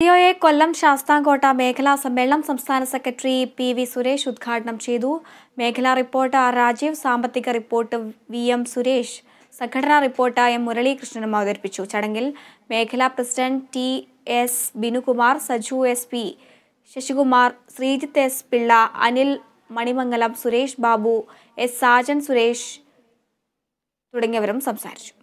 സിഒയെ കൊല്ലം ശാസ്താംകോട്ട മേഖലാ സമ്മേളനം സംസ്ഥാന സെക്രട്ടറി പി വി സുരേഷ് ഉദ്ഘാടനം ചെയ്തു മേഖലാ റിപ്പോർട്ട് ആർ രാജീവ് സാമ്പത്തിക റിപ്പോർട്ട് വി എം സുരേഷ് സംഘടനാ റിപ്പോർട്ട് എം മുരളീകൃഷ്ണനും അവതരിപ്പിച്ചു ചടങ്ങിൽ മേഖലാ president T S Binukumar Saju S P Sasikumar Sreejith S Pillai Anil Manimangalam Suresh Babu S Sajan Suresh തുടങ്ങിയവരും സംസാരിച്ചു